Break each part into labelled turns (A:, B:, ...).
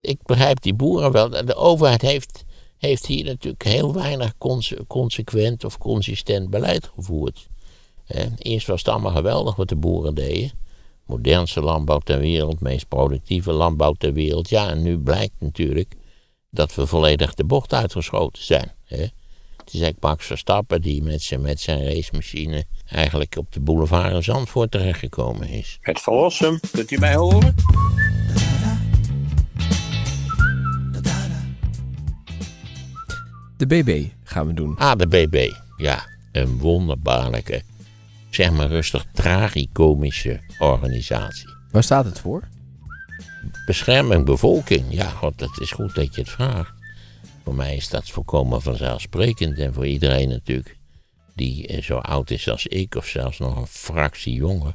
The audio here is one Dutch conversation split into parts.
A: ik begrijp die boeren wel. De overheid heeft, heeft hier natuurlijk heel weinig consequent of consistent beleid gevoerd. eerst was het allemaal geweldig wat de boeren deden. Modernste landbouw ter wereld, meest productieve landbouw ter wereld. Ja, en nu blijkt natuurlijk dat we volledig de bocht uitgeschoten zijn. Het is eigenlijk Max Verstappen die met zijn, met zijn racemachine eigenlijk op de boulevard in Zandvoort terechtgekomen is. Het verlossen, kunt u mij horen? De BB gaan we doen. Ah, de BB. Ja, een wonderbaarlijke, zeg maar rustig tragicomische organisatie.
B: Waar staat het voor?
A: Bescherming bevolking. Ja, god, het is goed dat je het vraagt. Voor mij is dat volkomen vanzelfsprekend en voor iedereen natuurlijk die eh, zo oud is als ik of zelfs nog een fractie jonger.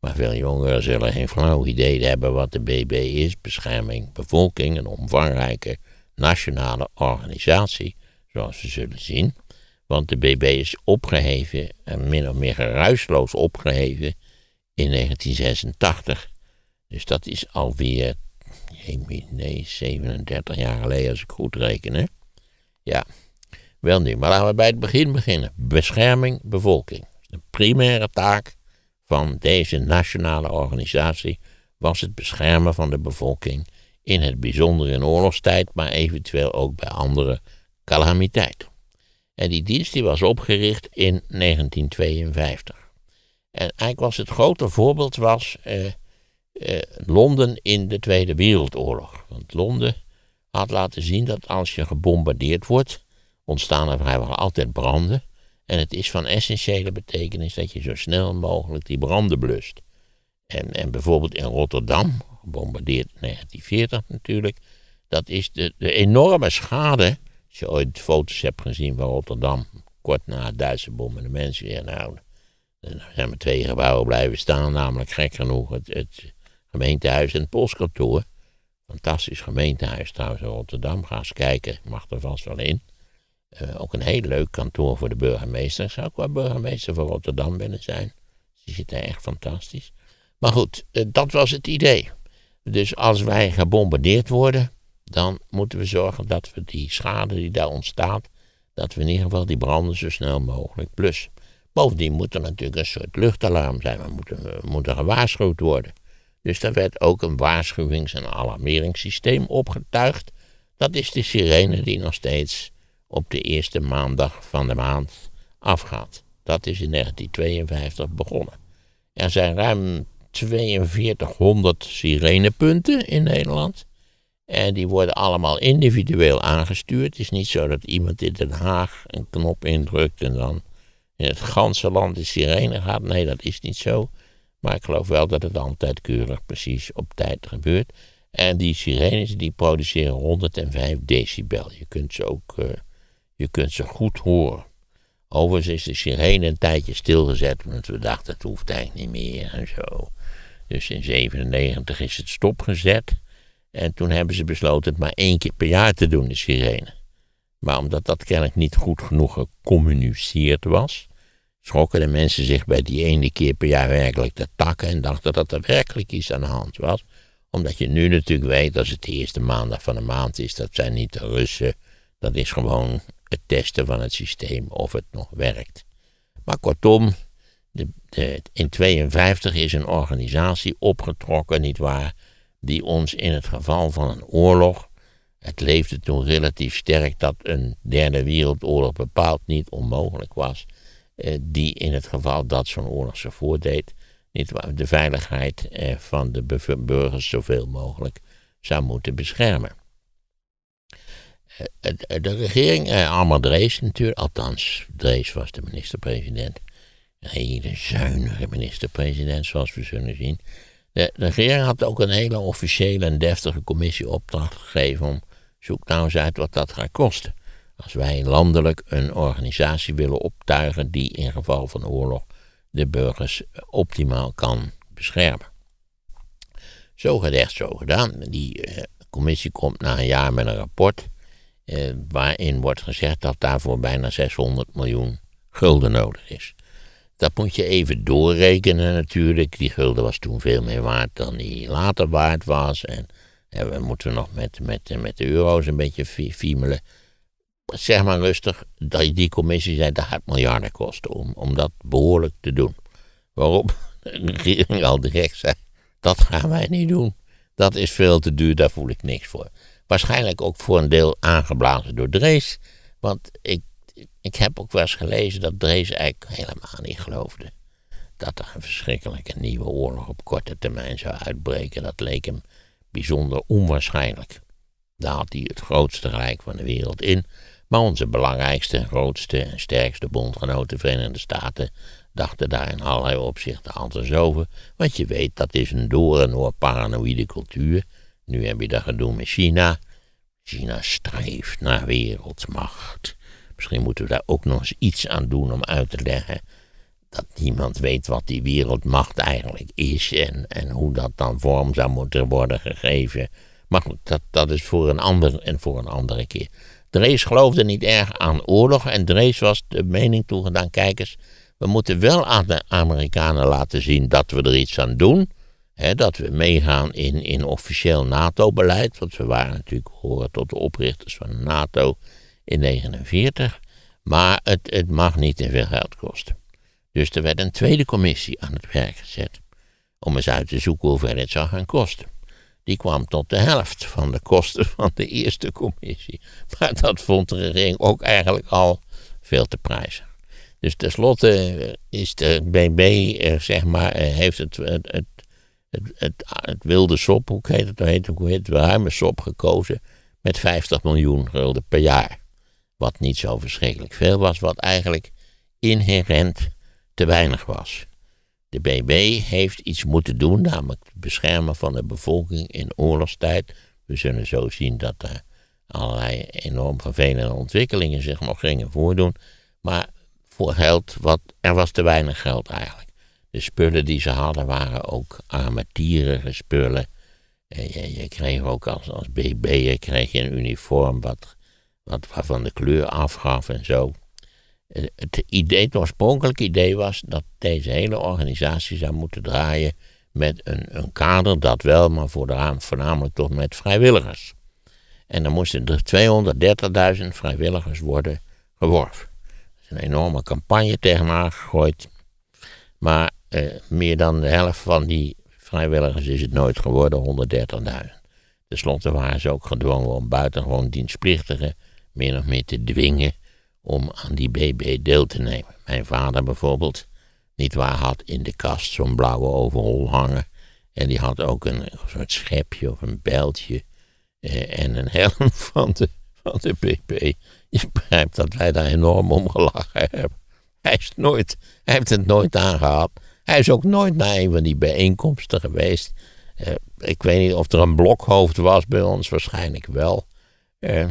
A: Maar veel jongeren zullen geen flauw idee hebben wat de BB is. Bescherming bevolking, een omvangrijke nationale organisatie zoals we zullen zien. Want de BB is opgeheven, en min of meer geruisloos opgeheven, in 1986. Dus dat is alweer, nee, 37 jaar geleden als ik goed reken. Hè? Ja, wel nu, maar laten we bij het begin beginnen. Bescherming bevolking. De primaire taak van deze nationale organisatie was het beschermen van de bevolking, in het bijzonder in oorlogstijd, maar eventueel ook bij andere calamiteit. En die dienst die was opgericht in 1952. En eigenlijk was het grote voorbeeld was eh, eh, Londen in de Tweede Wereldoorlog. Want Londen had laten zien dat als je gebombardeerd wordt, ontstaan er vrijwel altijd branden. En het is van essentiële betekenis dat je zo snel mogelijk die branden blust. En, en bijvoorbeeld in Rotterdam, gebombardeerd in 1940 natuurlijk, dat is de, de enorme schade als je ooit foto's hebt gezien van Rotterdam, kort na het Duitse bombardement, nou, er zijn maar twee gebouwen blijven staan, namelijk gek genoeg het, het gemeentehuis en het postkantoor. Fantastisch gemeentehuis trouwens in Rotterdam. Ga eens kijken, mag er vast wel in. Eh, ook een heel leuk kantoor voor de burgemeester. Zou ik wel burgemeester van Rotterdam willen zijn. Die zit echt fantastisch. Maar goed, eh, dat was het idee. Dus als wij gebombardeerd worden, dan moeten we zorgen dat we die schade die daar ontstaat, dat we in ieder geval die branden zo snel mogelijk plus. Bovendien moet er natuurlijk een soort luchtalarm zijn, we moeten, we moeten gewaarschuwd worden. Dus daar werd ook een waarschuwings- en alarmeringssysteem opgetuigd. Dat is de sirene die nog steeds op de eerste maandag van de maand afgaat. Dat is in 1952 begonnen. Er zijn ruim 4200 sirenepunten in Nederland. En die worden allemaal individueel aangestuurd. Het is niet zo dat iemand in Den Haag een knop indrukt en dan in het ganse land de sirene gaat. Nee, dat is niet zo. Maar ik geloof wel dat het altijd keurig precies op tijd gebeurt. En die sirenes die produceren 105 decibel. Je kunt ze ook eh, je kunt ze goed horen. Overigens is de sirene een tijdje stilgezet, want we dachten het hoeft eigenlijk niet meer en zo. Dus in 97 is het stopgezet. En toen hebben ze besloten het maar één keer per jaar te doen, de sirene. Maar omdat dat kennelijk niet goed genoeg gecommuniceerd was, schrokken de mensen zich bij die ene keer per jaar werkelijk te takken en dachten dat er werkelijk iets aan de hand was. Omdat je nu natuurlijk weet, als het de eerste maandag van de maand is, dat zijn niet de Russen, dat is gewoon het testen van het systeem of het nog werkt. Maar kortom, in 1952 is een organisatie opgetrokken, nietwaar, waar die ons in het geval van een oorlog, het leefde toen relatief sterk dat een derde wereldoorlog bepaald niet onmogelijk was, eh, die in het geval dat zo'n oorlog zich voordeed, niet de veiligheid eh, van de burgers zoveel mogelijk zou moeten beschermen. Eh, de regering, allemaal Drees natuurlijk, althans, Drees was de minister-president. Een hele zuinige minister-president, zoals we zullen zien. De, regering had ook een hele officiële en deftige commissie opdracht gegeven om zoek nou eens uit wat dat gaat kosten. Als wij landelijk een organisatie willen optuigen die in geval van oorlog de burgers optimaal kan beschermen. Zo gedacht, zo gedaan. Die eh, commissie komt na een jaar met een rapport eh, waarin wordt gezegd dat daarvoor bijna 600 miljoen gulden nodig is. Dat moet je even doorrekenen natuurlijk. Die gulden was toen veel meer waard dan die later waard was. En we moeten nog met, met, met de euro's een beetje fiemelen. Zeg maar rustig, dat die commissie zei dat het miljarden kosten om, om dat behoorlijk te doen. Waarop de regering al direct zei, dat gaan wij niet doen. Dat is veel te duur, daar voel ik niks voor. Waarschijnlijk ook voor een deel aangeblazen door Drees. Want ik ik heb ook wel eens gelezen dat Drees eigenlijk helemaal niet geloofde dat er een verschrikkelijke nieuwe oorlog op korte termijn zou uitbreken. Dat leek hem bijzonder onwaarschijnlijk. Daar had hij het grootste rijk van de wereld in, maar onze belangrijkste, grootste en sterkste bondgenoten, de Verenigde Staten, dachten daar in allerlei opzichten anders over. Want je weet, dat is een door en door paranoïde cultuur. Nu heb je dat gedoe met China. China streeft naar wereldmacht. Misschien moeten we daar ook nog eens iets aan doen om uit te leggen dat niemand weet wat die wereldmacht eigenlijk is en, en hoe dat dan vorm zou moeten worden gegeven. Maar goed, dat, dat is voor een ander en voor een andere keer. Drees geloofde niet erg aan oorlog en Drees was de mening toegedaan, kijkers, we moeten wel aan de Amerikanen laten zien dat we er iets aan doen. Hè, dat we meegaan in, in officieel NATO-beleid, want we waren natuurlijk horen tot de oprichters van de NATO in 1949, maar het, het mag niet te veel geld kosten. Dus er werd een tweede commissie aan het werk gezet om eens uit te zoeken hoeveel het zou gaan kosten. Die kwam tot de helft van de kosten van de eerste commissie. Maar dat vond de regering ook eigenlijk al veel te prijzen. Dus tenslotte is de BB, eh, zeg maar, eh, heeft het, het, het, het, wilde sop, hoe heet het, hoe heet het, het, ruime sop gekozen met 50 miljoen gulden per jaar wat niet zo verschrikkelijk veel was, wat eigenlijk inherent te weinig was. De BB heeft iets moeten doen, namelijk het beschermen van de bevolking in oorlogstijd. We zullen zo zien dat er allerlei enorm vervelende ontwikkelingen zich nog gingen voordoen. Maar voor geld, wat, er was te weinig geld eigenlijk. De spullen die ze hadden waren ook armatierige spullen. Eh, je, je kreeg ook als, als BB'er kreeg je een uniform wat wat, waarvan de kleur afgaf en zo. Eh, het, idee, het oorspronkelijke idee was dat deze hele organisatie zou moeten draaien met een, een kader, dat wel, maar voor voornamelijk toch met vrijwilligers. En dan moesten er 230.000 vrijwilligers worden geworven. Er is een enorme campagne tegenaan gegooid. Maar eh, meer dan de helft van die vrijwilligers is het nooit geworden, 130.000. Ten slotte waren ze ook gedwongen om buitengewoon dienstplichtigen meer of meer te dwingen om aan die BB deel te nemen. Mijn vader bijvoorbeeld, niet waar had in de kast zo'n blauwe overhol hangen. En die had ook een soort schepje of een beltje eh, en een helm van de, van de BB. Je begrijpt dat wij daar enorm om gelachen hebben. Hij, is nooit, hij heeft het nooit aangehad. Hij is ook nooit naar een van die bijeenkomsten geweest. Eh, ik weet niet of er een blokhoofd was bij ons, waarschijnlijk wel. Eh,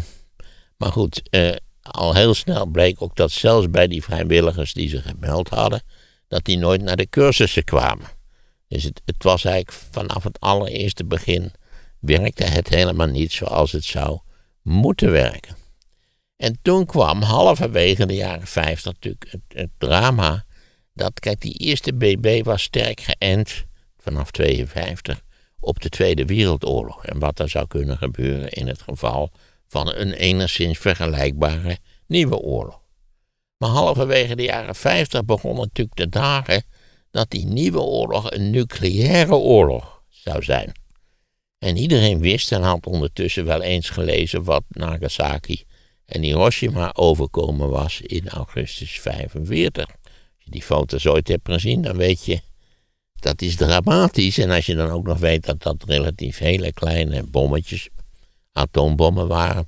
A: maar goed, eh, al heel snel bleek ook dat zelfs bij die vrijwilligers die ze gemeld hadden, dat die nooit naar de cursussen kwamen. Dus het, het was eigenlijk vanaf het allereerste begin werkte het helemaal niet zoals het zou moeten werken. En toen kwam halverwege de jaren 50 natuurlijk het, drama. Dat, kijk, die eerste BB was sterk geënt vanaf 52 op de Tweede Wereldoorlog. En wat er zou kunnen gebeuren in het geval van een enigszins vergelijkbare nieuwe oorlog. Maar halverwege de jaren 50 begonnen natuurlijk de dagen dat die nieuwe oorlog een nucleaire oorlog zou zijn. En iedereen wist en had ondertussen wel eens gelezen wat Nagasaki en Hiroshima overkomen was in augustus 45. Als je die foto's ooit hebt gezien, dan weet je, dat is dramatisch. En als je dan ook nog weet dat dat relatief hele kleine bommetjes atoombommen waren.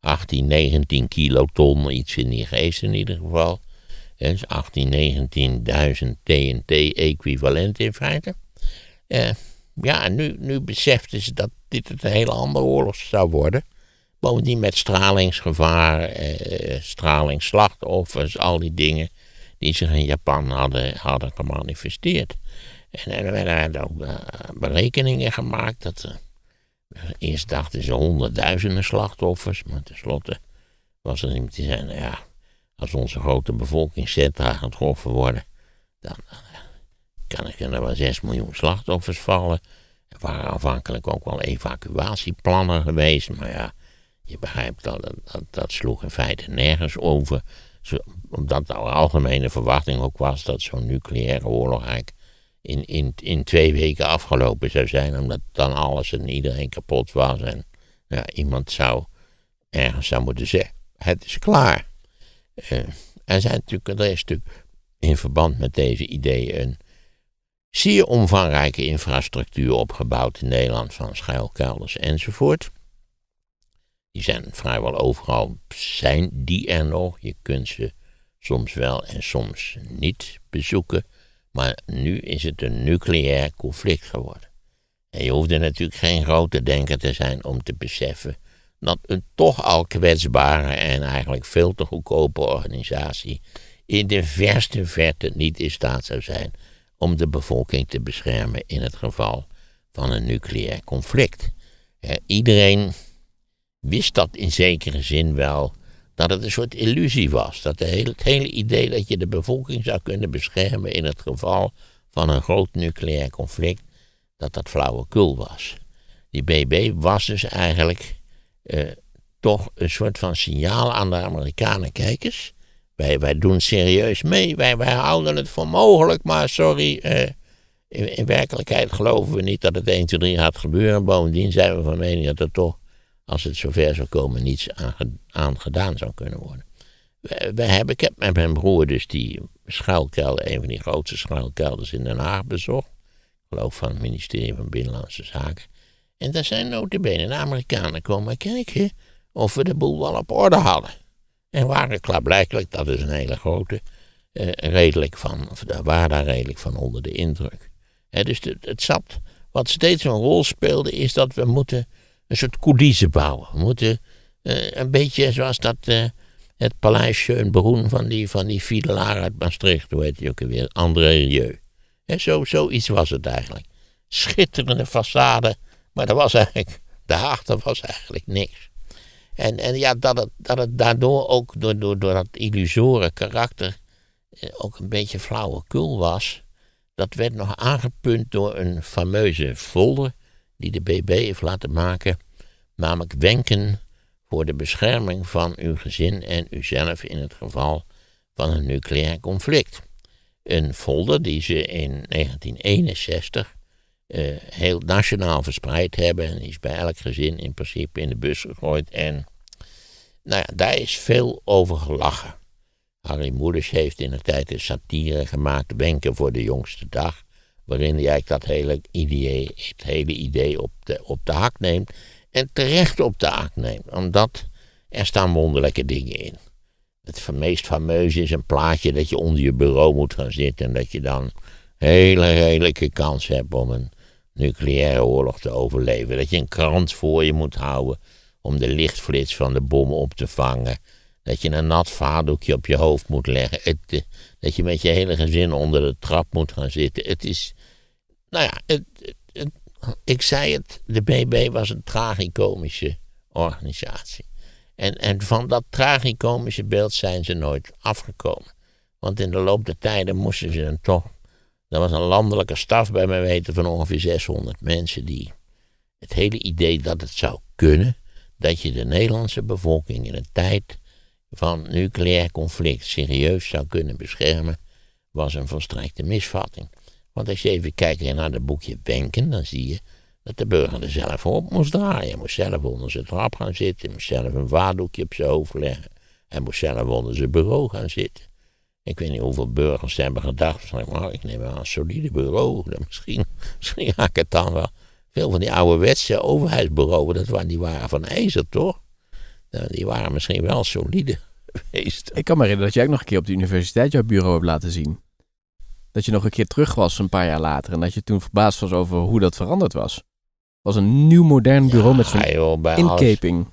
A: 18, 19 kiloton, iets in die geest in ieder geval. Dus 18, 19.000 TNT-equivalent in feite. Eh, ja, nu, nu beseften ze dat dit een hele andere oorlog zou worden. Bovendien met stralingsgevaar, eh, stralingsslachtoffers, al die dingen die zich in Japan hadden, hadden gemanifesteerd. En, en er werden ook eh, berekeningen gemaakt dat... Eerst dachten ze honderdduizenden slachtoffers, maar tenslotte was er iemand die zei, nou ja, als onze grote bevolkingscentra getroffen worden, dan eh, kan er wel 6 miljoen slachtoffers vallen. Er waren afhankelijk ook wel evacuatieplannen geweest, maar ja, je begrijpt dat dat, dat sloeg in feite nergens over. Zo, omdat de algemene verwachting ook was dat zo'n nucleaire oorlog in, in, in twee weken afgelopen zou zijn, omdat dan alles en iedereen kapot was. En ja, iemand zou ergens zou moeten zeggen: het is klaar. Eh, er, zijn natuurlijk, er is natuurlijk in verband met deze ideeën een zeer omvangrijke infrastructuur opgebouwd in Nederland van schuilkelders enzovoort. Die zijn vrijwel overal, zijn die er nog. Je kunt ze soms wel en soms niet bezoeken. Maar nu is het een nucleair conflict geworden. En je hoeft er natuurlijk geen grote denker te zijn om te beseffen dat een toch al kwetsbare en eigenlijk veel te goedkope organisatie in de verste verte niet in staat zou zijn om de bevolking te beschermen in het geval van een nucleair conflict. Iedereen wist dat in zekere zin wel dat het een soort illusie was. Dat het hele idee dat je de bevolking zou kunnen beschermen in het geval van een groot nucleair conflict, dat dat flauwekul was. Die BB was dus eigenlijk eh, toch een soort van signaal aan de Amerikanen kijkers. Wij, wij doen serieus mee, wij, wij houden het voor mogelijk, maar sorry, eh, in, in, werkelijkheid geloven we niet dat het 1, 2, 3 gaat gebeuren. Bovendien zijn we van mening dat het toch als het zover zou komen, niets aan, gedaan zou kunnen worden. We, hebben, ik heb met mijn broer dus die schuilkelder, een van die grootste schuilkelders in Den Haag bezocht. Ik geloof van het ministerie van Binnenlandse Zaken. En daar zijn notabene de Amerikanen komen kijken of we de boel wel op orde hadden. En waren klaarblijkelijk, dat is een hele grote, eh, redelijk van, waren daar redelijk van onder de indruk. dus het zat. wat steeds een rol speelde, is dat we moeten een soort coulissen bouwen. We moeten eh, een beetje zoals dat uh, het in Beroen van die, van die Fidelaar uit Maastricht, hoe heet die ook weer, André Rieu. En zo, zoiets was het eigenlijk. Schitterende façade, maar dat was eigenlijk, de daarachter was eigenlijk niks. En, en ja, dat het, dat het daardoor ook, door, door, door dat illusore karakter, eh, ook een beetje flauwekul was, dat werd nog aangepunt door een fameuze folder die de BB heeft laten maken, namelijk wenken voor de bescherming van uw gezin en uzelf in het geval van een nucleair conflict. Een folder die ze in 1961 eh, heel nationaal verspreid hebben en is bij elk gezin in principe in de bus gegooid. En nou ja, daar is veel over gelachen. Harry Moeders heeft in de tijd een satire gemaakt, Wenken voor de jongste dag waarin jij eigenlijk dat hele idee, het hele idee op de, op de hak neemt. En terecht op de hak neemt, omdat er staan wonderlijke dingen in. Het meest fameuze is een plaatje dat je onder je bureau moet gaan zitten en dat je dan hele redelijke kans hebt om een nucleaire oorlog te overleven. Dat je een krant voor je moet houden om de lichtflits van de bom op te vangen. Dat je een nat vaardoekje op je hoofd moet leggen. Eh, dat je met je hele gezin onder de trap moet gaan zitten. Het is nou ja, ik zei het, de BB was een tragicomische organisatie. En, en van dat tragicomische beeld zijn ze nooit afgekomen. Want in de loop der tijden moesten ze dan toch. Er was een landelijke staf bij mij weten van ongeveer 600 mensen die. Het hele idee dat het zou kunnen dat je de Nederlandse bevolking in een tijd van nucleair conflict serieus zou kunnen beschermen, was een volstrekte misvatting. Want als je even kijkt naar het boekje Wenken, dan zie je dat de burger er zelf op moest draaien. Hij moest zelf onder zijn trap gaan zitten, hij moest zelf een vaardoekje op zijn hoofd leggen. Hij moest zelf onder zijn bureau gaan zitten. Ik weet niet hoeveel burgers hebben gedacht, maar nou, ik neem wel een solide bureau. Misschien, misschien ga ik het dan wel. Veel van die ouderwetse overheidsbureaus, dat waren, die waren van ijzer, toch? Nou, die waren misschien wel solide geweest. Ik kan me herinneren dat jij ook nog een keer
B: op de universiteit jouw bureau hebt laten zien dat je nog een keer terug was een paar jaar later. En dat je toen
A: verbaasd was over hoe dat veranderd was. Het was een nieuw modern bureau met zo'n inkeping.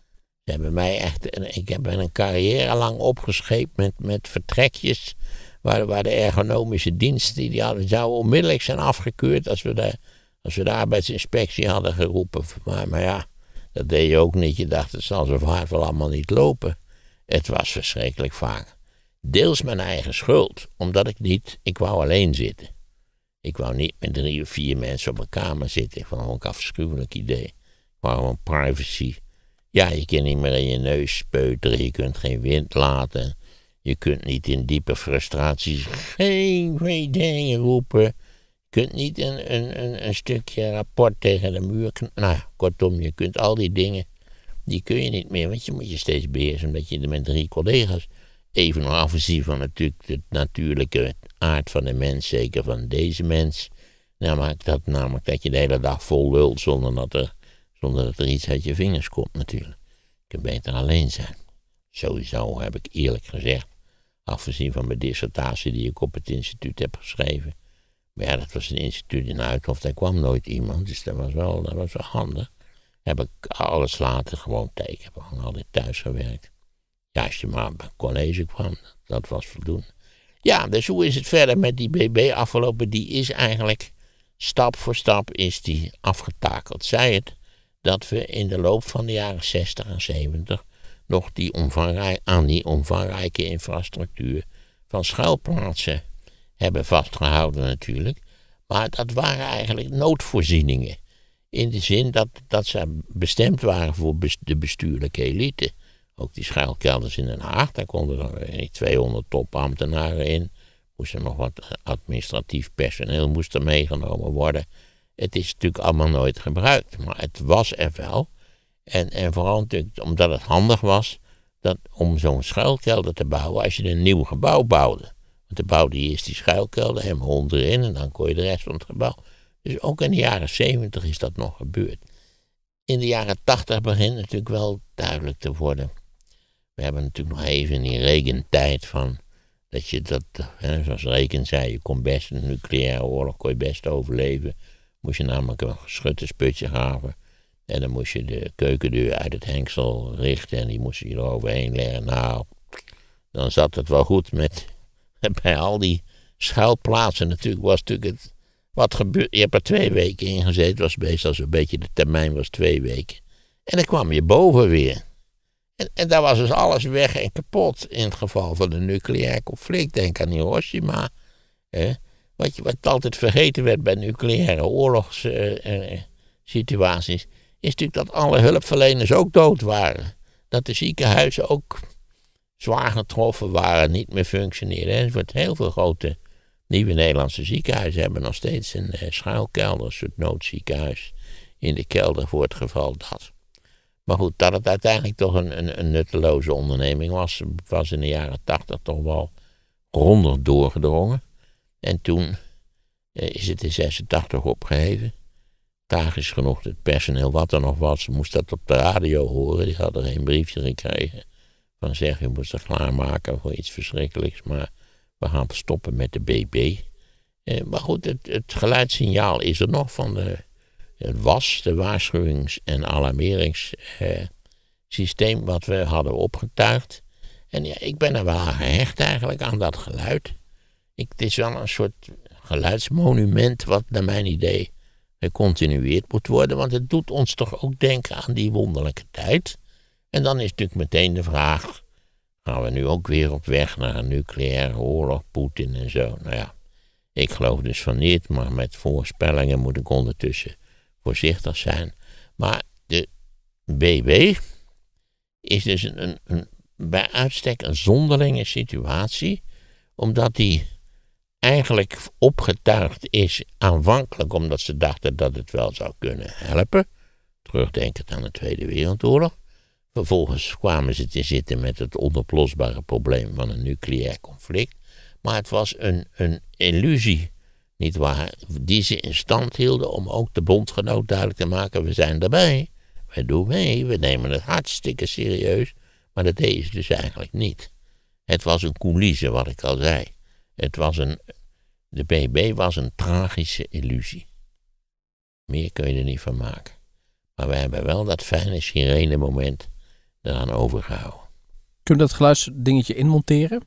A: Ze hebben mij echt, ik heb een carrière lang opgescheept met, met vertrekjes. Waar, waar de ergonomische diensten, die hadden, zouden onmiddellijk zijn afgekeurd als we, de, als we de arbeidsinspectie hadden geroepen. Maar, maar ja, dat deed je ook niet. Je dacht, het zal zo vaart wel allemaal niet lopen. Het was verschrikkelijk vaak. Deels mijn eigen schuld, omdat ik niet, ik wou alleen zitten. Ik wou niet met drie of vier mensen op een kamer zitten. Ik vond een afschuwelijk idee. waarom privacy. Ja, je kunt niet meer in je neus speuteren, je kunt geen wind laten. Je kunt niet in diepe frustraties geen twee roepen. Je kunt niet een, een, een, stukje rapport tegen de muur Nou, kortom, je kunt al die dingen, die kun je niet meer, want je moet je steeds beheersen, omdat je met drie collega's even nog afgezien van natuurlijk de natuurlijke aard van de mens, zeker van deze mens. Namelijk dat, namelijk dat je de hele dag vol lult zonder dat er, zonder dat er iets uit je vingers komt natuurlijk. Je kunt beter alleen zijn. Sowieso heb ik eerlijk gezegd, afgezien van mijn dissertatie die ik op het instituut heb geschreven. Maar ja, dat was een instituut in Uithof, daar kwam nooit iemand, dus dat was wel, dat was wel handig. Heb ik alles later gewoon Heb gewoon altijd thuis gewerkt. Ja, als je maar op college kwam, dat was voldoende. Ja, dus hoe is het verder met die BB afgelopen? Die is eigenlijk stap voor stap is die afgetakeld. Zij het dat we in de loop van de jaren 60 en 70 nog die aan die omvangrijke infrastructuur van schuilplaatsen hebben vastgehouden natuurlijk. Maar dat waren eigenlijk noodvoorzieningen. In de zin dat, dat ze bestemd waren voor de bestuurlijke elite. Ook die schuilkelders in Den Haag, daar konden er 200 topambtenaren in. Moest er nog wat eh, administratief personeel moest er meegenomen worden. Het is natuurlijk allemaal nooit gebruikt, maar het was er wel. En, en vooral natuurlijk omdat het handig was dat, om zo'n schuilkelder te bouwen als je een nieuw gebouw bouwde. Want dan bouwde eerst die schuilkelder, hem onderin en dan kon je de rest van het gebouw. Dus ook in de jaren 70 is dat nog gebeurd. In de jaren 80 begint natuurlijk wel duidelijk te worden we hebben natuurlijk nog even die regentijd van. Dat je dat, hè, zoals Reken zei, je kon best een nucleaire oorlog kon je best overleven. Moest je namelijk een schuttersputje graven. En dan moest je de keukendeur uit het hengsel richten en die moest je eroverheen leggen. Nou, dan zat het wel goed met, bij al die schuilplaatsen natuurlijk was natuurlijk het, wat gebeurt je hebt er twee weken in gezeten, was meestal zo'n beetje, de termijn was twee weken. En dan kwam je boven weer. En, en daar was dus alles weg en kapot in het geval van een nucleair conflict. Denk aan Hiroshima. Hè? Wat, wat altijd vergeten werd bij nucleaire oorlogssituaties, eh, is natuurlijk dat alle hulpverleners ook dood waren. Dat de ziekenhuizen ook zwaar getroffen waren, niet meer functioneerden voor Heel veel grote nieuwe Nederlandse ziekenhuizen hebben nog steeds een eh, schuilkelder, een soort noodziekenhuis in de kelder voor het geval dat. Maar goed, dat het uiteindelijk toch een, een, een nutteloze onderneming was, was in de jaren 80 toch wel rond doorgedrongen. En toen eh, is het in 86 opgeheven. Tragisch genoeg, het personeel wat er nog was, moest dat op de radio horen. Die hadden geen briefje gekregen van zeg, je moest het klaarmaken voor iets verschrikkelijks, maar we gaan stoppen met de BB. Eh, maar goed, het, het geluidssignaal is er nog van de het was de waarschuwings- en alarmeringssysteem wat we hadden opgetuigd. En ja, ik ben er wel aan gehecht eigenlijk, aan dat geluid. Ik, het is wel een soort geluidsmonument wat naar mijn idee gecontinueerd moet worden. Want het doet ons toch ook denken aan die wonderlijke tijd. En dan is natuurlijk meteen de vraag, gaan we nu ook weer op weg naar een nucleaire oorlog, Poetin en zo? Nou ja, ik geloof dus van niet, maar met voorspellingen moet ik ondertussen voorzichtig zijn. Maar de BB is dus een, een, een bij uitstek een zonderlinge situatie, omdat die eigenlijk opgetuigd is aanvankelijk omdat ze dachten dat het wel zou kunnen helpen. Terugdenkend aan de Tweede Wereldoorlog. Vervolgens kwamen ze te zitten met het onoplosbare probleem van een nucleair conflict. Maar het was een, een illusie niet waar, die ze in stand hielden om ook de bondgenoot duidelijk te maken, we zijn erbij, wij doen mee, we nemen het hartstikke serieus, maar dat deden ze dus eigenlijk niet. Het was een coulisse, wat ik al zei. Het was een, de BB was een tragische illusie. Meer kun je er niet van maken. Maar we hebben wel dat fijne sirene moment eraan overgehouden. Kun je dat geluidsdingetje inmonteren?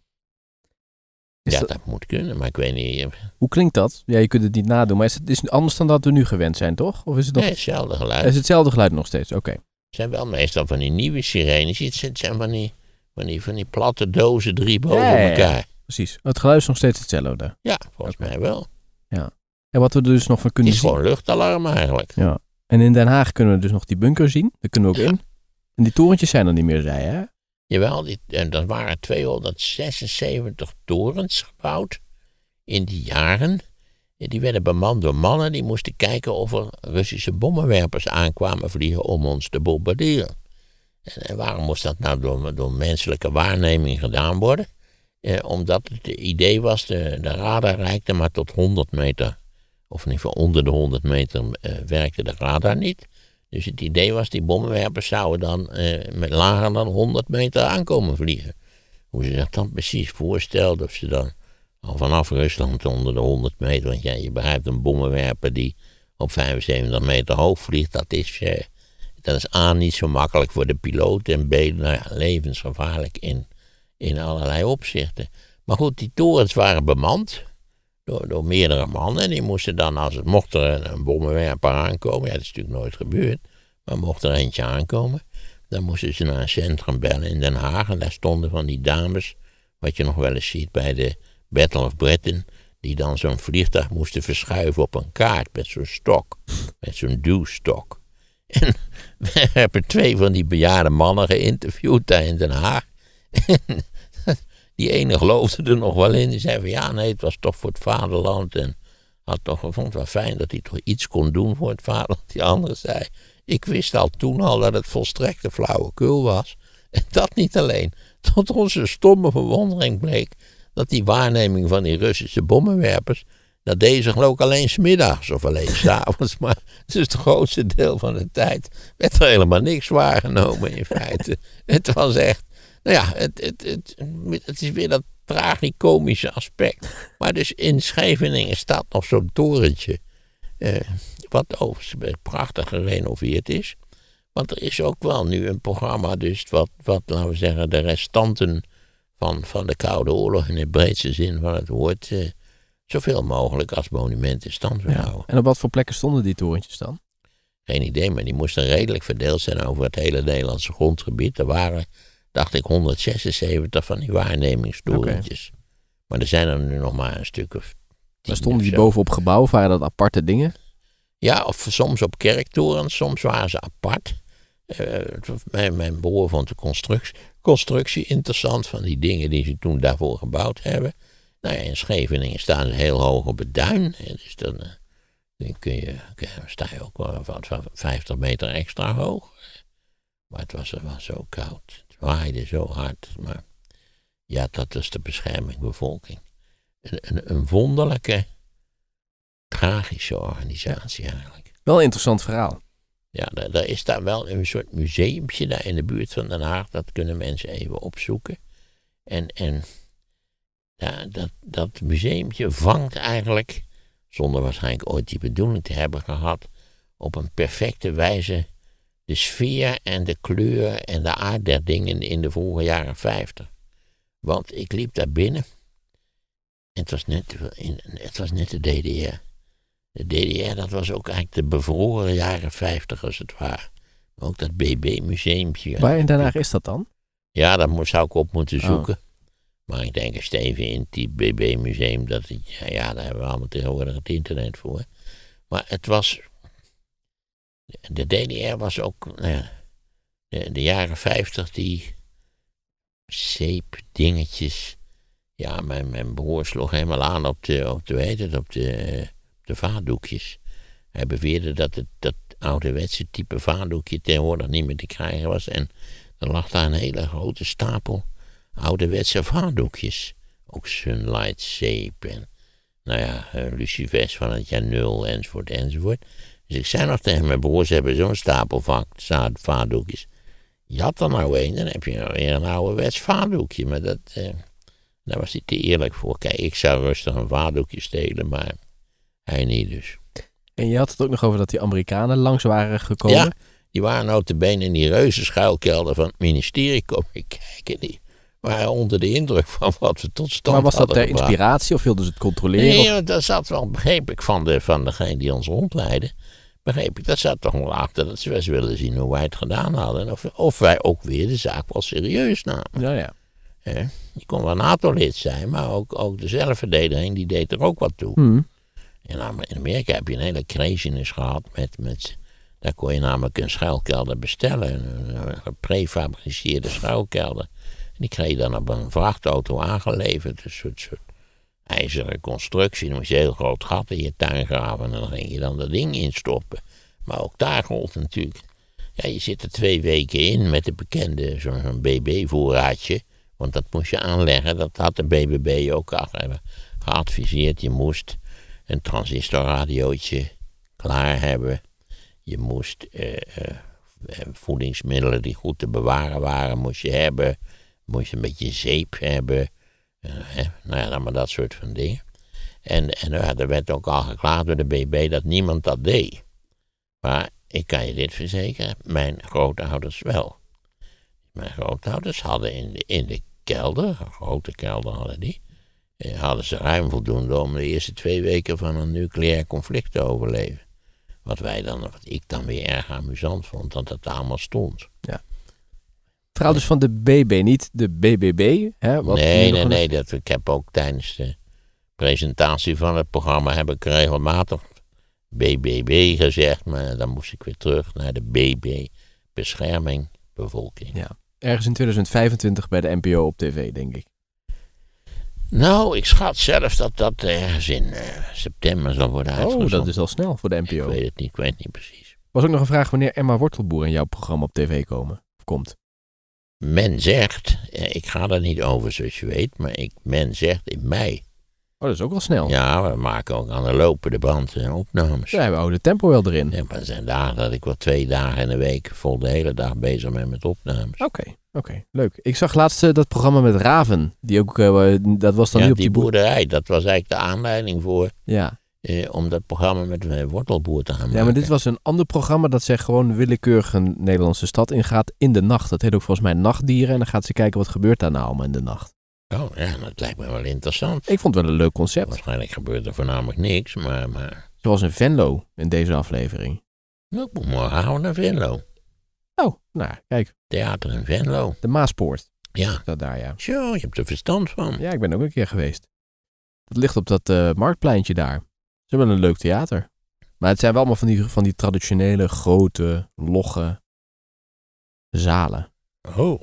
B: ja, dat... moet kunnen, maar ik weet niet. Eh, Hoe klinkt dat? Ja, je kunt het niet nadoen, maar is het, is anders dan dat
A: we nu gewend zijn, toch? Of is het nog... Nee, hetzelfde geluid. Is
B: hetzelfde geluid nog steeds, oké. Het
A: zijn wel meestal van die nieuwe sirenes. Het zijn van die, van die, van die platte dozen drie boven ja, ja, elkaar. Precies.
B: Het geluid is nog steeds hetzelfde.
A: Ja, volgens mij wel.
B: Ja. En wat we er dus nog van kunnen zien... Het is gewoon luchtalarm eigenlijk. Ja. En in Den Haag kunnen we dus nog die bunker zien. Daar kunnen we ook in. En die
A: torentjes zijn er niet meer, zei hè? Jawel, en dat waren 276 torens gebouwd in die jaren. Die werden bemand door mannen die moesten kijken of er Russische bommenwerpers aankwamen vliegen om ons te bombarderen. En, waarom moest dat nou door, door menselijke waarneming gedaan worden? Eh, omdat het idee was, de, de radar reikte maar tot 100 meter. Of in ieder onder de 100 meter eh, werkte de radar niet. Dus het idee was, die bommenwerpers zouden dan eh, met lager dan 100 meter aankomen vliegen. Hoe ze zich dan precies voorstelden, of ze dan al vanaf Rusland onder de 100 meter, want ja, je begrijpt een bommenwerper die op 75 meter hoog vliegt, dat is, eh, dat is A, niet zo makkelijk voor de piloot en B, nou levensgevaarlijk in, in allerlei opzichten. Maar goed, die torens waren bemand door, meerdere mannen. en Die moesten dan, als het mocht er een bommenwerper aankomen, ja, dat is natuurlijk nooit gebeurd, maar mocht er eentje aankomen, dan moesten ze naar een centrum bellen in Den Haag. En daar stonden van die dames, wat je nog wel eens ziet bij de Battle of Britain, die dan zo'n vliegtuig moesten verschuiven op een kaart met zo'n stok, met zo'n duwstok. En we hebben twee van die bejaarde mannen geïnterviewd daar in Den Haag. die ene geloofde er nog wel in. Die zei van ja, nee, het was toch voor het vaderland. En had toch gevonden wel fijn dat hij toch iets kon doen voor het vaderland. Die andere zei, ik wist al toen al dat het volstrekte flauwekul was. En dat niet alleen. Tot onze stomme verwondering bleek dat die waarneming van die Russische bommenwerpers. Dat deze geloof ik alleen smiddags of alleen s'avonds, maar dus het grootste deel van de tijd werd er helemaal niks waargenomen in feite. Het was echt nou ja, het, het, het, het is weer dat tragicomische aspect. Maar dus in Scheveningen staat nog zo'n torentje. Eh, wat overigens prachtig gerenoveerd is. Want er is ook wel nu een programma, dus wat, wat laten we zeggen, de restanten van, van de Koude Oorlog in de breedste zin van het woord. Eh, zoveel mogelijk als monument in stand wil houden. En op wat voor plekken stonden die torentjes dan? Geen idee, maar die moesten redelijk verdeeld zijn over het hele Nederlandse grondgebied. Er waren dacht ik, 176 van die waarnemingsdoortjes, Maar er zijn er nu nog maar een stuk of maar stonden die
B: bovenop gebouw? waren dat aparte dingen?
A: Ja, of soms op kerktorens, soms waren ze apart. Eh, mijn, mijn broer vond de constructie, constructie, interessant van die dingen die ze toen daarvoor gebouwd hebben. Nou ja, in Scheveningen staan ze heel hoog op het duin. Dus dan, eh, dan kun je, sta je ook wel van 50 meter extra hoog. Maar het was, was zo koud waaide zo hard. Maar ja, dat is de bescherming bevolking. Een, een, wonderlijke, tragische organisatie eigenlijk. Wel een interessant verhaal. Ja, er, is daar wel een soort museumtje daar in de buurt van Den Haag. Dat kunnen mensen even opzoeken. En, en ja, dat, dat museumtje vangt eigenlijk, zonder waarschijnlijk ooit die bedoeling te hebben gehad, op een perfecte wijze de sfeer en de kleur en de aard der dingen in de vroege jaren 50. Want ik liep daar binnen en het was net, het was net de DDR. De DDR, dat was ook eigenlijk de bevroren jaren 50 als het ware. Ook dat BB-museum Waar in
B: Den Haag is dat dan?
A: Ja, dat zou ik op moeten oh. zoeken. Maar ik denk, Steven in die BB-museum, dat ja, daar hebben we allemaal tegenwoordig het internet voor. Maar het was de DDR was ook nou de, de, jaren 50 die zeepdingetjes. Ja, mijn, mijn broer sloeg helemaal aan op de, op de, op de, de vaatdoekjes. Hij beweerde dat het, dat ouderwetse type vaatdoekje tegenwoordig niet meer te krijgen was. En er lag daar een hele grote stapel ouderwetse vaatdoekjes. Ook Sunlight zeep en, nou ja, eh, lucifers van het jaar nul enzovoort enzovoort. Dus ik zei nog tegen mijn broers, ze hebben zo'n stapel Je had er nou een, dan heb je nou weer een ouderwets vaatdoekje. Maar dat, eh, daar was hij te eerlijk voor. Kijk, ik zou rustig een vaardoekje stelen, maar hij niet dus. En je had het ook nog over dat die Amerikanen langs waren gekomen. Ja, die waren nou te benen in die reuze schuilkelder van het ministerie komen kijken. Die waren onder de indruk van wat we tot stand Maar was dat de inspiratie
B: of wilden ze het controleren?
A: Nee, dat zat wel, begreep ik, van, de, van degene die ons rondleidde begreep ik, dat zat toch wel achter dat ze eens willen zien hoe wij het gedaan hadden. of, of wij ook weer de zaak wel serieus namen. Ja, ja. je kon wel NATO-lid zijn, maar ook, ook de zelfverdediging die deed er ook wat toe. Hmm. in Amerika heb je een hele craziness gehad met, met daar kon je namelijk een schuilkelder bestellen, een, geprefabriceerde schuilkelder. En die kreeg je dan op een vrachtauto aangeleverd, een soort ijzeren constructie. Dan moest je heel groot gat in je tuin graven en dan ging je dan dat ding instoppen. Maar ook daar gold natuurlijk. Ja, je zit er twee weken in met het bekende zo'n BB-voorraadje. Want dat moest je aanleggen, dat had de BBB ook al geadviseerd. Je moest een transistorradiootje klaar hebben. Je moest eh, eh, eh, voedingsmiddelen die goed te bewaren waren, moest je hebben. Moest je een beetje zeep hebben nou ja, maar dat soort van dingen. En, en nou er werd ook al geklaagd door de BB dat niemand dat deed. Maar ik kan je dit verzekeren, mijn grootouders wel. Mijn grootouders hadden in de, in de kelder, een grote kelder hadden die, eh, hadden ze ruim voldoende om de eerste twee weken van een nucleair conflict te overleven. Wat wij dan, wat ik dan weer erg amusant vond, dat dat allemaal stond. Ja. Trouwens, dus van de BB, niet de BBB. Hè, nee, nee, nee. Dat, ik heb ook tijdens de presentatie van het programma heb ik regelmatig BBB gezegd. Maar dan moest ik weer terug naar de BB, bescherming bevolking. Ja,
B: ergens in 2025 bij de NPO op tv, denk ik.
A: Nou, ik schat zelf dat dat ergens in eh, september zal worden uitgezonden. Oh, dat is al snel voor de NPO. Ik weet het niet, ik weet niet precies. was ook nog een vraag wanneer Emma Wortelboer in jouw programma op tv komen, of komt men zegt, ik ga er niet over zoals je weet, maar ik, men zegt in mei. Oh, dat is ook wel snel. Ja, we maken ook aan de lopende band en opnames. Ja, we houden het tempo wel erin. Ja, maar er zijn dagen dat ik wel twee dagen in de week vol de hele dag bezig ben met opnames. Oké, oké,
B: leuk. Ik zag laatst eh, dat programma met Raven, die ook, eh, dat was dan ja, nu op die, die boerderij.
A: Dat was eigenlijk de aanleiding voor. Ja, eh, om dat programma met een eh, wortelboer te gaan maken. Ja, maar dit
B: was een ander programma dat zegt gewoon willekeurig een Nederlandse stad ingaat in de nacht. Dat heet ook volgens mij Nachtdieren. En dan gaat ze kijken wat gebeurt daar nou allemaal in de nacht.
A: Oh ja, dat lijkt me wel interessant. Ik vond het wel een leuk concept. Waarschijnlijk gebeurt er voornamelijk niks, maar... maar... Zoals een Venlo in deze aflevering. Nou, ik moet morgen naar Venlo. Oh, nou, kijk. Theater in Venlo. De Maaspoort. Ja. Dat daar, ja. Zo, je hebt er verstand van. Ja, ik ben ook een keer geweest.
B: Dat ligt op dat eh, marktpleintje daar. Ze hebben een leuk theater. Maar het zijn wel allemaal van die, van die traditionele, grote, logge zalen.
A: Oh.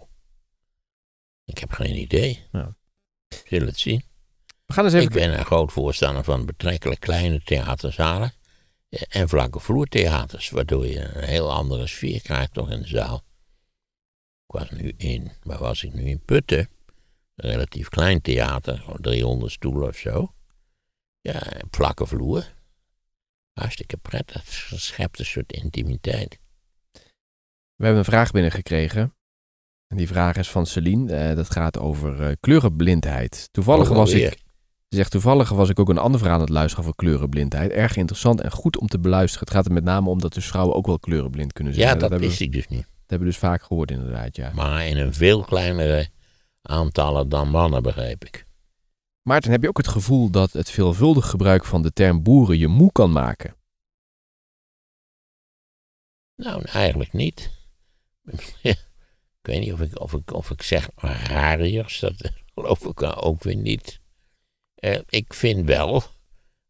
A: Ik heb geen idee. Ja. We zullen het zien. We gaan eens even... Ik ben een groot voorstander van betrekkelijk kleine theaterzalen en vlakke vloertheaters, waardoor je een heel andere sfeer krijgt toch in de zaal. Ik was nu in, waar was ik nu in Putten? Een relatief klein theater, 300 stoelen of zo. Ja, vlakke vloer. Hartstikke prettig. Dat schept een soort intimiteit.
B: We hebben een vraag binnengekregen. En die vraag is van Celine. Eh, dat gaat over eh, kleurenblindheid. Toevallig oh, was ik. zegt, toevallig was ik ook een ander verhaal aan het luisteren over kleurenblindheid. Erg interessant en goed om te beluisteren. Het gaat er met name om dat
A: dus vrouwen ook wel kleurenblind kunnen zijn. Ja, dat, wist ik dus niet. Dat hebben we dus vaak gehoord inderdaad, ja. Maar in een veel kleinere aantallen dan mannen, begreep ik.
B: Maarten, heb je ook het gevoel dat het veelvuldig gebruik van de term boeren je moe kan maken. Nou,
A: eigenlijk niet. ik weet niet of ik, of ik, of ik zeg agrariërs, dat geloof ik ook weer niet. Eh, ik vind wel,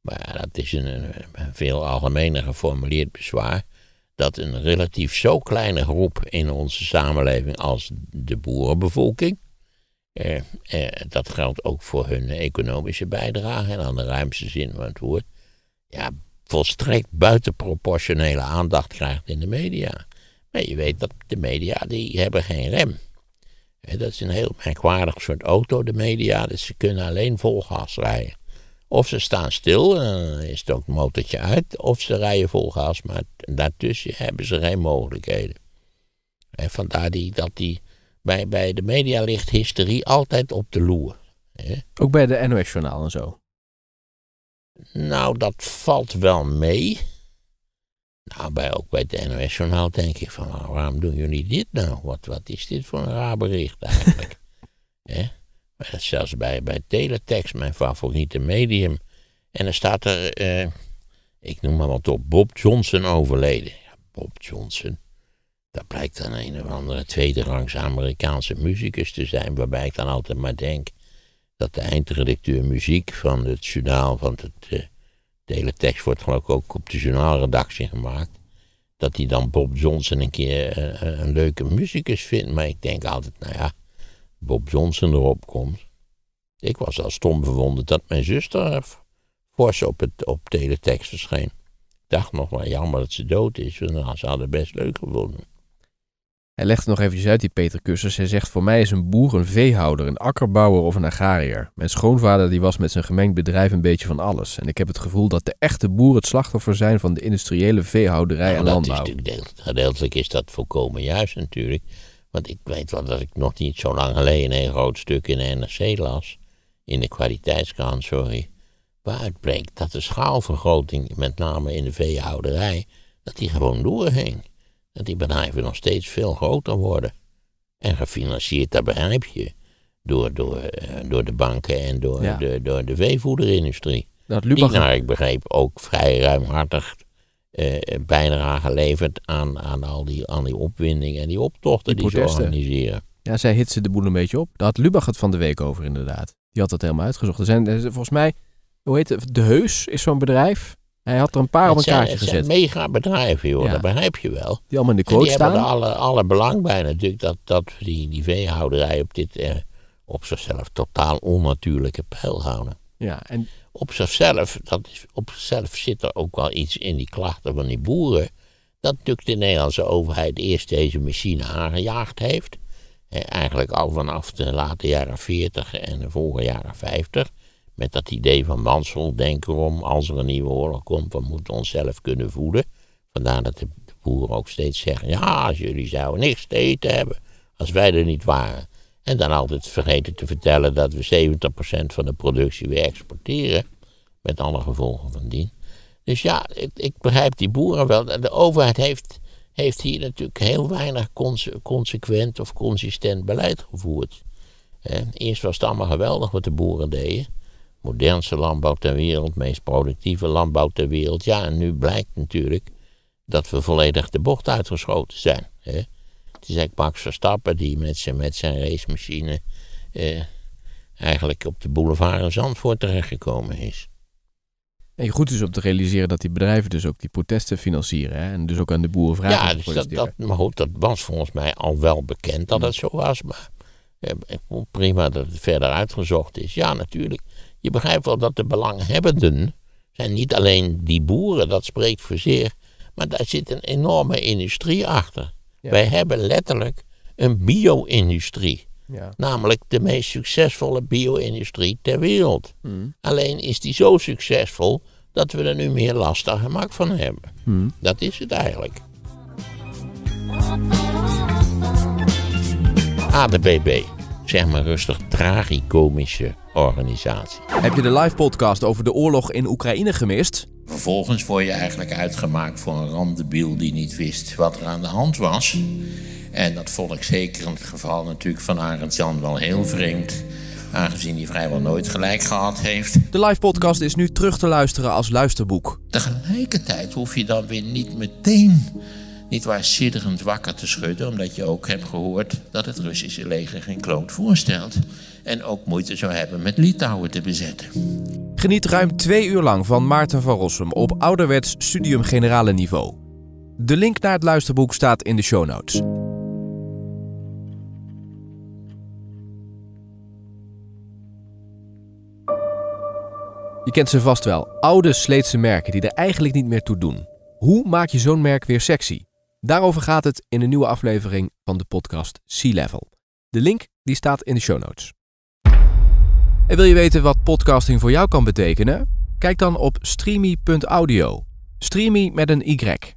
A: maar dat is een, een veel algemener geformuleerd bezwaar, dat een relatief zo kleine groep in onze samenleving als de boerenbevolking eh, eh, dat geldt ook voor hun economische bijdrage en aan de ruimste zin van het woord. Ja, volstrekt buitenproportionele aandacht krijgt in de media. Maar je weet dat de media, die hebben geen rem. Dat is een heel merkwaardig soort auto, de media. Dus ze kunnen alleen vol gas rijden. Of ze staan stil dan is het ook een motortje uit. Of ze rijden vol gas, maar daartussen hebben ze geen mogelijkheden. En vandaar die, dat die bij, bij de media ligt hysterie altijd op de loer. Hè? Ook bij de NOS-journaal en zo? Nou, dat valt wel mee. Nou, bij, ook bij het NOS-journaal denk ik van, nou, waarom doen jullie dit nou? Wat, wat is dit voor een raar bericht eigenlijk? Hè? Maar zelfs bij, bij teletext, mijn favoriete medium. En dan staat er, eh, ik noem maar wat op, Bob Johnson overleden. Bob Johnson. Dat blijkt dan een of andere rangs Amerikaanse muzikus te zijn, waarbij ik dan altijd maar denk dat de eindredacteur muziek van het journaal, want het, eh, de hele tekst wordt geloof ik ook op de journaalredactie gemaakt, dat hij dan Bob Johnson een keer eh, eh, een leuke muzikus vindt. Maar ik denk altijd, nou ja, Bob Johnson erop komt. Ik was al stom verwonderd dat mijn zuster fors op, het, op tekst verscheen. Ik dacht nog wel jammer dat ze dood is, want nou, ze hadden best leuk gevonden. Hij legt het nog eventjes uit, die Peter
B: Kussers. Hij zegt, voor mij is een boer een veehouder, een akkerbouwer of een agrariër. Mijn schoonvader die was met zijn gemengd bedrijf een beetje van alles. En ik heb het gevoel dat de echte boeren het slachtoffer zijn van de industriële
A: veehouderij nou, en landbouw. Is natuurlijk, gedeeltelijk is dat volkomen juist natuurlijk. Want ik weet wel dat ik nog niet zo lang geleden een groot stuk in de NRC las. In de kwaliteitskrant, sorry. Waaruit bleek dat de schaalvergroting, met name in de veehouderij, dat die gewoon doorheen dat die bedrijven nog steeds veel groter worden. En gefinancierd, dat begrijp je, door, door, eh, door de banken en door, de, door de veevoederindustrie. Dat Lubach... Die, naar ik begreep, ook vrij ruimhartig eh, bijdrage levert aan, aan al die, aan die opwinding en die optochten die, ze organiseren.
B: Ja, zij hitsen de boel een beetje op. Daar had Lubach het van de week over inderdaad. Die had dat helemaal uitgezocht. Er zijn volgens mij, hoe heet het, De Heus is zo'n bedrijf. Hij had er een paar op een kaartje gezet. Het
A: mega bedrijven, joh, dat begrijp je wel. Die allemaal in de quote staan. hebben er alle, alle belang bij natuurlijk dat, dat die, die veehouderij op dit eh, op zichzelf totaal onnatuurlijke pijl houden. Ja, en... Op zichzelf, dat is, op zichzelf zit er ook wel iets in die klachten van die boeren. Dat natuurlijk de Nederlandse overheid eerst deze machine aangejaagd heeft. Eh, eigenlijk al vanaf de late jaren 40 en de vorige jaren 50 met dat idee van Mansel, denk om als er een nieuwe oorlog komt, we moeten onszelf kunnen voeden. Vandaar dat de boeren ook steeds zeggen, ja, als jullie zouden niks te eten hebben, als wij er niet waren. En dan altijd vergeten te vertellen dat we 70% van de productie weer exporteren, met alle gevolgen van dien. Dus ja, ik, ik begrijp die boeren wel. De overheid heeft, heeft hier natuurlijk heel weinig consequent of consistent beleid gevoerd. eerst was het allemaal geweldig wat de boeren deden modernste landbouw ter wereld, meest productieve landbouw ter wereld. Ja, en nu blijkt natuurlijk dat we volledig de bocht uitgeschoten zijn. Hè? Het is eigenlijk Max Verstappen die met zijn, met zijn racemachine eh, eigenlijk op de boulevard in Zandvoort terechtgekomen is.
B: En goed is om te realiseren dat die bedrijven dus ook die protesten financieren.
A: Hè? En dus ook aan de boeren vragen. Ja, dus dat, dat, maar goed, dat was volgens mij al wel bekend dat het mm. zo was. Maar eh, eh, prima dat het verder uitgezocht is. Ja, natuurlijk. Je begrijpt wel dat de belanghebbenden zijn niet alleen die boeren, dat spreekt voor zich, maar daar zit een enorme industrie achter. Wij hebben letterlijk een bio-industrie. Ja. Namelijk de meest succesvolle bio-industrie ter wereld. Hmm. Alleen is die zo succesvol dat we er nu meer last en gemak van hebben. Hmm. Dat is het eigenlijk. ADBB, zeg maar rustig tragicomische organisatie. Heb je de live podcast over de oorlog in Oekraïne gemist? Vervolgens word je eigenlijk uitgemaakt voor een randebiel die niet wist wat er aan de hand was. En dat vond ik zeker in het geval natuurlijk van Arend Jan wel heel vreemd. Aangezien hij vrijwel nooit gelijk gehad heeft.
B: De live podcast is nu terug te luisteren als luisterboek.
A: Tegelijkertijd hoef je dan weer niet meteen niet sidderend wakker te schudden, omdat je ook hebt gehoord dat het Russische leger geen kloot voorstelt en ook moeite zou hebben met Litouwen te bezetten.
B: Geniet ruim twee uur lang van Maarten van Rossum op ouderwets studium generale niveau. De link naar het luisterboek staat in de show notes. Je kent ze vast wel, oude sleetse merken die er eigenlijk niet meer toe doen. Hoe maak je zo'n merk weer sexy? Daarover gaat het in de nieuwe aflevering van de podcast Sea Level. De link die staat in de show notes. En wil je weten wat podcasting voor jou kan betekenen? Kijk dan op streamy.audio. Streamy met een Y.